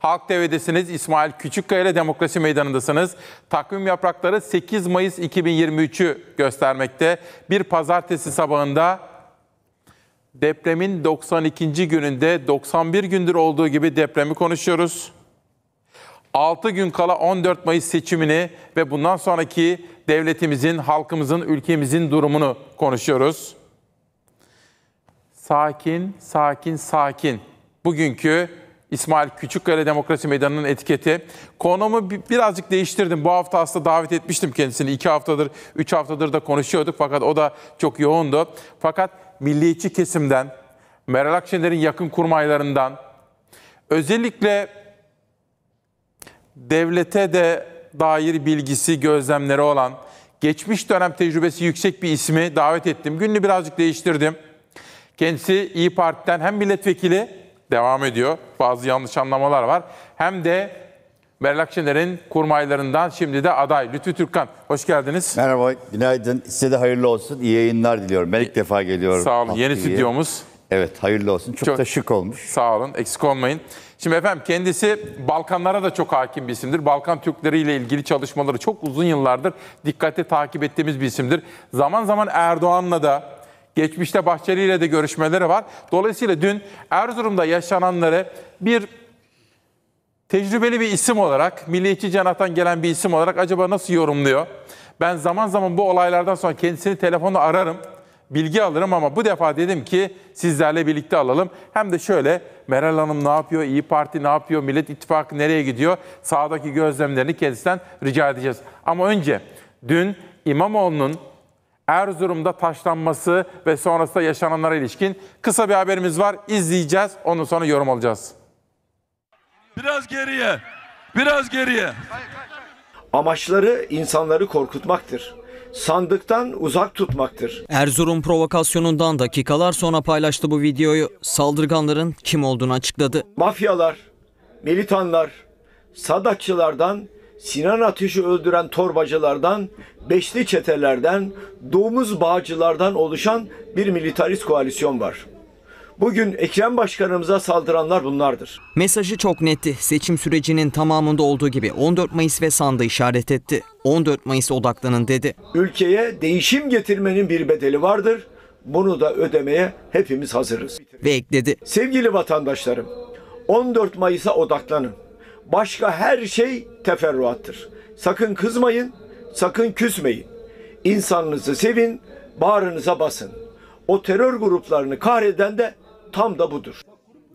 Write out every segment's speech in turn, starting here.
Halk TV'desiniz. İsmail Küçükkaya ile Demokrasi Meydanı'ndasınız. Takvim yaprakları 8 Mayıs 2023'ü göstermekte. Bir pazartesi sabahında depremin 92. gününde 91 gündür olduğu gibi depremi konuşuyoruz. 6 gün kala 14 Mayıs seçimini ve bundan sonraki devletimizin, halkımızın, ülkemizin durumunu konuşuyoruz. Sakin, sakin, sakin. Bugünkü İsmail Küçükkale Demokrasi Meydanı'nın etiketi. Konumu birazcık değiştirdim. Bu hafta aslında davet etmiştim kendisini. İki haftadır, üç haftadır da konuşuyorduk fakat o da çok yoğundu. Fakat milliyetçi kesimden, Meral Akşener'in yakın kurmaylarından, özellikle devlete de dair bilgisi, gözlemleri olan, geçmiş dönem tecrübesi yüksek bir ismi davet ettim. Gününü birazcık değiştirdim. Kendisi İyi Parti'den hem milletvekili devam ediyor. Bazı yanlış anlamalar var. Hem de Meral Akşener'in kurmaylarından şimdi de aday Lütfü Türkkan. Hoş geldiniz. Merhaba, günaydın. Size de hayırlı olsun. İyi yayınlar diliyorum. Ben ilk e, defa geliyorum. Sağ olun. Yeni stüdyomuz. Evet, hayırlı olsun. Çok, çok da şık olmuş. Sağ olun, eksik olmayın. Şimdi efendim kendisi Balkanlara da çok hakim bir isimdir. Balkan Türkleri ile ilgili çalışmaları çok uzun yıllardır dikkate takip ettiğimiz bir isimdir. Zaman zaman Erdoğan'la da Geçmişte Bahçeli ile de görüşmeleri var. Dolayısıyla dün Erzurum'da yaşananları bir tecrübeli bir isim olarak, milliyetçi cenahtan gelen bir isim olarak acaba nasıl yorumluyor? Ben zaman zaman bu olaylardan sonra kendisini telefonla ararım, bilgi alırım ama bu defa dedim ki sizlerle birlikte alalım. Hem de şöyle Meral Hanım ne yapıyor, İyi Parti ne yapıyor, Millet İttifakı nereye gidiyor? Sağdaki gözlemlerini kendisinden rica edeceğiz. Ama önce dün İmamoğlu'nun Erzurum'da taşlanması ve sonrasında yaşananlara ilişkin kısa bir haberimiz var. İzleyeceğiz. Ondan sonra yorum alacağız. Biraz geriye. Biraz geriye. Amaçları insanları korkutmaktır sandıktan uzak tutmaktır. Erzurum provokasyonundan dakikalar sonra paylaştı bu videoyu. Saldırganların kim olduğunu açıkladı. Mafyalar, militanlar, sadakçılardan Sinan Ateş'i öldüren torbacılardan, beşli çetelerden, domuz bağcılardan oluşan bir militarist koalisyon var. Bugün Ekrem Başkanımıza saldıranlar bunlardır. Mesajı çok netti. Seçim sürecinin tamamında olduğu gibi 14 Mayıs ve sandı işaret etti. 14 Mayıs odaklanın dedi. Ülkeye değişim getirmenin bir bedeli vardır. Bunu da ödemeye hepimiz hazırız. Ve ekledi. Sevgili vatandaşlarım 14 Mayıs'a odaklanın. Başka her şey teferruattır. Sakın kızmayın, sakın küsmeyin. İnsanınızı sevin, bağrınıza basın. O terör gruplarını kahreden de tam da budur.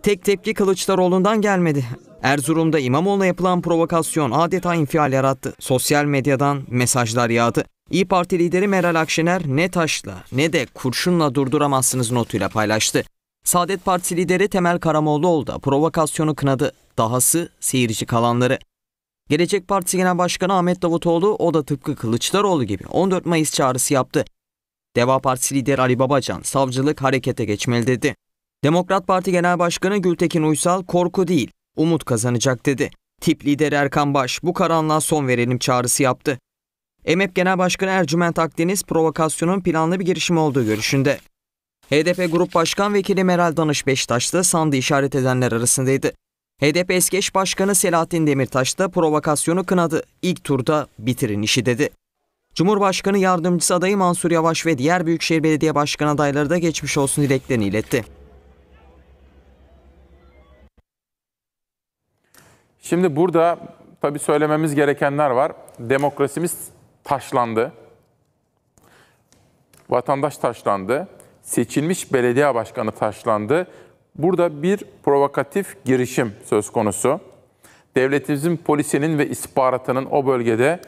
Tek tepki Kılıçdaroğlu'ndan gelmedi. Erzurum'da İmamoğlu'na yapılan provokasyon adeta infial yarattı. Sosyal medyadan mesajlar yağdı. İyi Parti lideri Meral Akşener ne taşla ne de kurşunla durduramazsınız notuyla paylaştı. Saadet Partisi lideri Temel Karamoğluoğlu oldu. provokasyonu kınadı dahası seyirci kalanları. Gelecek Partisi Genel Başkanı Ahmet Davutoğlu o da tıpkı Kılıçdaroğlu gibi 14 Mayıs çağrısı yaptı. Deva Partisi lideri Ali Babacan savcılık harekete geçmeli dedi. Demokrat Parti Genel Başkanı Gültekin Uysal korku değil umut kazanacak dedi. Tip lideri Erkan Baş bu karanlığa son verelim çağrısı yaptı. EMEP Genel Başkanı Ercüment Akdeniz provokasyonun planlı bir girişim olduğu görüşünde. HDP Grup Başkan Vekili Meral Danış Beştaş da sandı işaret edenler arasındaydı. HDP eski başkanı Selahattin Demirtaş da provokasyonu kınadı. İlk turda bitirin işi dedi. Cumhurbaşkanı yardımcısı adayı Mansur Yavaş ve diğer Büyükşehir Belediye Başkan adayları da geçmiş olsun dileklerini iletti. Şimdi burada tabii söylememiz gerekenler var. Demokrasimiz taşlandı. Vatandaş taşlandı. Seçilmiş belediye başkanı taşlandı. Burada bir provokatif girişim söz konusu. Devletimizin polisinin ve istihbaratının o bölgede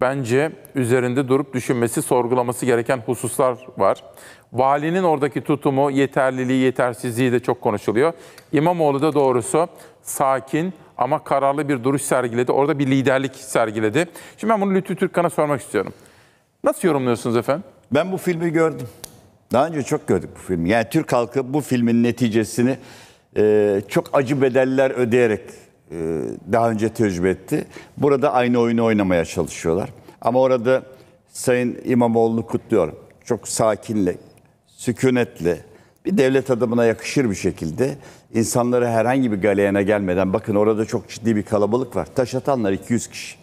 bence üzerinde durup düşünmesi, sorgulaması gereken hususlar var. Valinin oradaki tutumu, yeterliliği, yetersizliği de çok konuşuluyor. İmamoğlu da doğrusu sakin ama kararlı bir duruş sergiledi. Orada bir liderlik sergiledi. Şimdi ben bunu Lütfü Türkkan'a sormak istiyorum. Nasıl yorumluyorsunuz efendim? Ben bu filmi gördüm. Daha önce çok gördük bu filmi. Yani Türk halkı bu filmin neticesini e, çok acı bedeller ödeyerek e, daha önce tecrübe etti. Burada aynı oyunu oynamaya çalışıyorlar. Ama orada Sayın İmamoğlu'nu kutluyorum. Çok sakinle, sükunetle, bir devlet adamına yakışır bir şekilde insanları herhangi bir galeyana gelmeden bakın orada çok ciddi bir kalabalık var. Taş atanlar 200 kişi.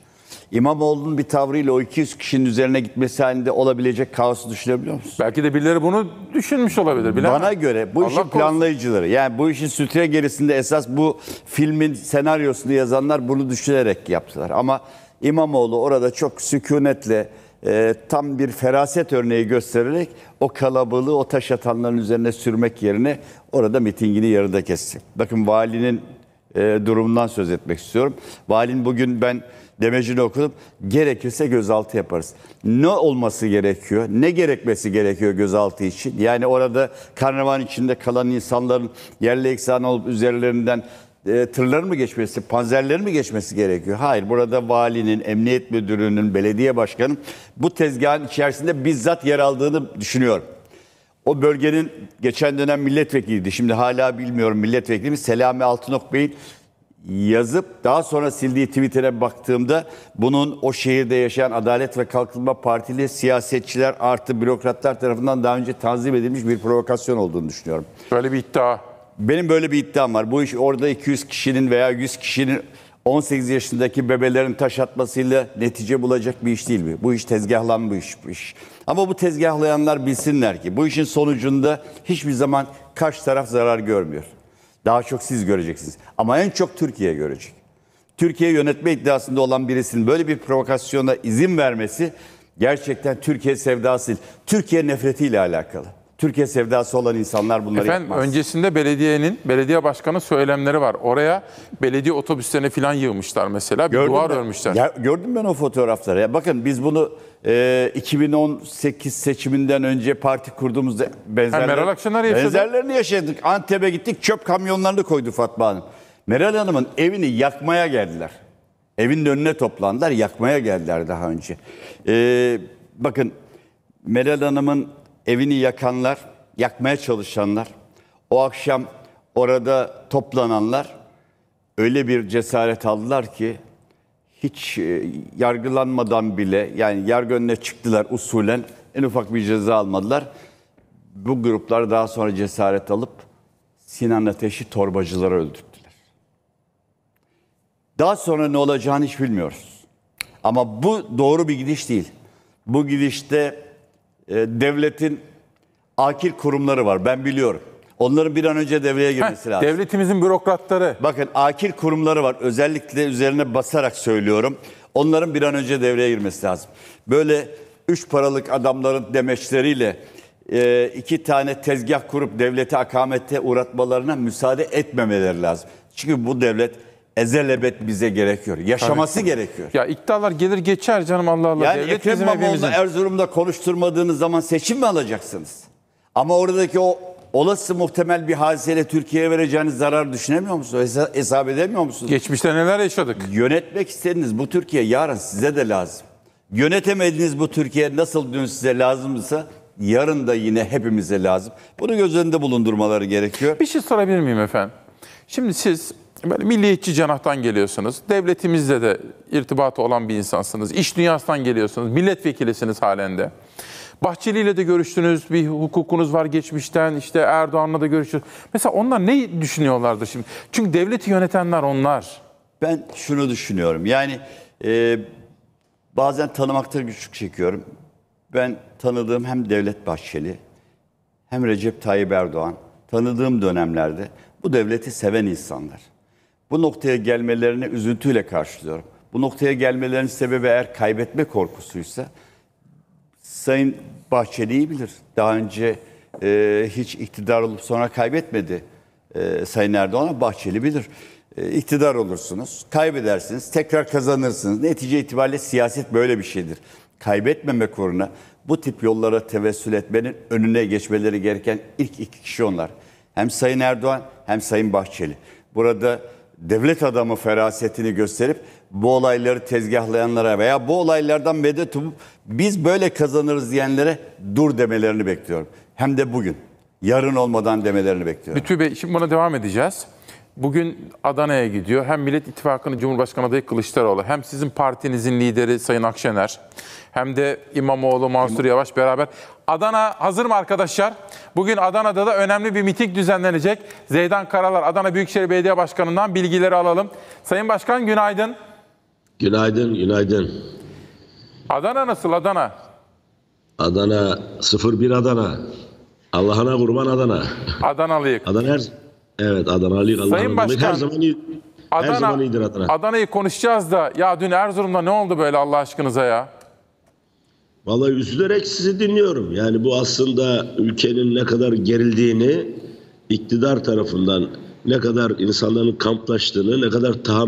İmamoğlu'nun bir tavrıyla o 200 kişinin üzerine gitmesi halinde olabilecek kaosu düşünebiliyor musun? Belki de birileri bunu düşünmüş olabilir. Bilemem. Bana göre bu Allah işin korusun. planlayıcıları yani bu işin sütre gerisinde esas bu filmin senaryosunu yazanlar bunu düşünerek yaptılar. Ama İmamoğlu orada çok sükunetle e, tam bir feraset örneği göstererek o kalabalığı o taş atanların üzerine sürmek yerine orada mitingini yarıda kesti. Bakın valinin e, durumundan söz etmek istiyorum. Valin bugün ben demecini okudum. Gerekirse gözaltı yaparız. Ne olması gerekiyor? Ne gerekmesi gerekiyor gözaltı için? Yani orada karnavan içinde kalan insanların yerle eksan olup üzerlerinden e, tırların mı geçmesi, panzerlerin mi geçmesi gerekiyor? Hayır, burada valinin, emniyet müdürünün, belediye başkanının bu tezgahın içerisinde bizzat yer aldığını düşünüyorum. O bölgenin geçen dönem milletvekiliydi. Şimdi hala bilmiyorum milletvekili mi? Selami Altınokbey'in yazıp daha sonra sildiği Twitter'e baktığımda bunun o şehirde yaşayan Adalet ve Kalkınma Partili siyasetçiler artı bürokratlar tarafından daha önce tanzim edilmiş bir provokasyon olduğunu düşünüyorum. Böyle bir iddia. Benim böyle bir iddiam var. Bu iş orada 200 kişinin veya 100 kişinin 18 yaşındaki bebelerin taş atmasıyla netice bulacak bir iş değil mi? Bu iş tezgahlanmış bir iş. Ama bu tezgahlayanlar bilsinler ki bu işin sonucunda hiçbir zaman karşı taraf zarar görmüyor. Daha çok siz göreceksiniz. Ama en çok Türkiye görecek. Türkiye yönetme iddiasında olan birisinin böyle bir provokasyona izin vermesi gerçekten Türkiye sevdası, Türkiye nefretiyle alakalı. Türkiye sevdası olan insanlar bunları Efendim, yapmaz. Öncesinde belediyenin, belediye başkanı söylemleri var. Oraya belediye otobüslerini falan yığmışlar mesela. Bir gördüm duvar ben, örmüşler. Ya, gördüm ben o fotoğrafları. Ya bakın biz bunu e, 2018 seçiminden önce parti kurduğumuzda benzer, Meral Akşener benzerlerini yaşadık. Antep'e gittik çöp kamyonlarını koydu Fatma Hanım. Meral Hanım'ın evini yakmaya geldiler. Evin önüne toplandılar, yakmaya geldiler daha önce. Ee, bakın Meral Hanım'ın evini yakanlar, yakmaya çalışanlar, o akşam orada toplananlar öyle bir cesaret aldılar ki hiç e, yargılanmadan bile yani yargı önüne çıktılar usulen en ufak bir ceza almadılar. Bu gruplar daha sonra cesaret alıp Sinan Ateş'i torbacılara öldürttüler. Daha sonra ne olacağını hiç bilmiyoruz. Ama bu doğru bir gidiş değil. Bu gidişte ee, devletin akil kurumları var. Ben biliyorum. Onların bir an önce devreye girmesi Heh, lazım. Devletimizin bürokratları. Bakın akil kurumları var. Özellikle üzerine basarak söylüyorum. Onların bir an önce devreye girmesi lazım. Böyle üç paralık adamların demeçleriyle e, iki tane tezgah kurup devleti akamete uğratmalarına müsaade etmemeleri lazım. Çünkü bu devlet ezelebet bize gerekiyor. Yaşaması Tabii. gerekiyor. Ya iktidarlar gelir geçer canım Allah Allah. Yani Devlet Ekrem İmamoğlu'nu Erzurum'da konuşturmadığınız zaman seçim mi alacaksınız? Ama oradaki o olası muhtemel bir hadiseyle Türkiye'ye vereceğiniz zarar düşünemiyor musunuz? Hesap edemiyor musunuz? Geçmişte neler yaşadık? Yönetmek istediğiniz bu Türkiye yarın size de lazım. Yönetemediğiniz bu Türkiye nasıl dün size lazımsa yarın da yine hepimize lazım. Bunu göz önünde bulundurmaları gerekiyor. Bir şey sorabilir miyim efendim? Şimdi siz Böyle milliyetçi cenahtan geliyorsunuz. Devletimizle de irtibatı olan bir insansınız. İş dünyasından geliyorsunuz. Milletvekilisiniz halen de. Bahçeli ile de görüştünüz, bir hukukunuz var geçmişten, işte Erdoğan'la da görüştünüz. Mesela onlar ne düşünüyorlardı şimdi? Çünkü devleti yönetenler onlar. Ben şunu düşünüyorum, yani e, bazen tanımakta güçlük çekiyorum. Ben tanıdığım hem Devlet Bahçeli hem Recep Tayyip Erdoğan, tanıdığım dönemlerde bu devleti seven insanlar. Bu noktaya gelmelerini üzüntüyle karşılıyorum. Bu noktaya gelmelerinin sebebi eğer kaybetme korkusuysa Sayın Bahçeli'yi bilir. Daha önce e, hiç iktidar olup sonra kaybetmedi e, Sayın Erdoğan'a Bahçeli bilir. E, iktidar olursunuz, kaybedersiniz, tekrar kazanırsınız. Netice itibariyle siyaset böyle bir şeydir. Kaybetmemek uğruna bu tip yollara tevessül etmenin önüne geçmeleri gereken ilk iki kişi onlar. Hem Sayın Erdoğan hem Sayın Bahçeli. Burada devlet adamı ferasetini gösterip bu olayları tezgahlayanlara veya bu olaylardan medet umup biz böyle kazanırız diyenlere dur demelerini bekliyorum. Hem de bugün. Yarın olmadan demelerini bekliyorum. Lütfü Bey şimdi buna devam edeceğiz. Bugün Adana'ya gidiyor. Hem Millet İttifakı'nın Cumhurbaşkanı adayı Kılıçdaroğlu, hem sizin partinizin lideri Sayın Akşener, hem de İmamoğlu, Mansur Yavaş beraber. Adana hazır mı arkadaşlar? Bugün Adana'da da önemli bir miting düzenlenecek. Zeydan Karalar, Adana Büyükşehir Belediye Başkanı'ndan bilgileri alalım. Sayın Başkan günaydın. Günaydın, günaydın. Adana nasıl Adana? Adana 01 Adana. Allah'ına kurban Adana. Adanalıyık. Adana her, Evet Adana'lıyız. Sayın Başkan, her zaman iyi. Adana, her zaman iyidir Adana. Adana'yı konuşacağız da ya dün Erzurum'da ne oldu böyle Allah aşkınıza ya? Vallahi üzülerek sizi dinliyorum. Yani bu aslında ülkenin ne kadar gerildiğini iktidar tarafından ne kadar insanların kamplaştığını, ne kadar tahammül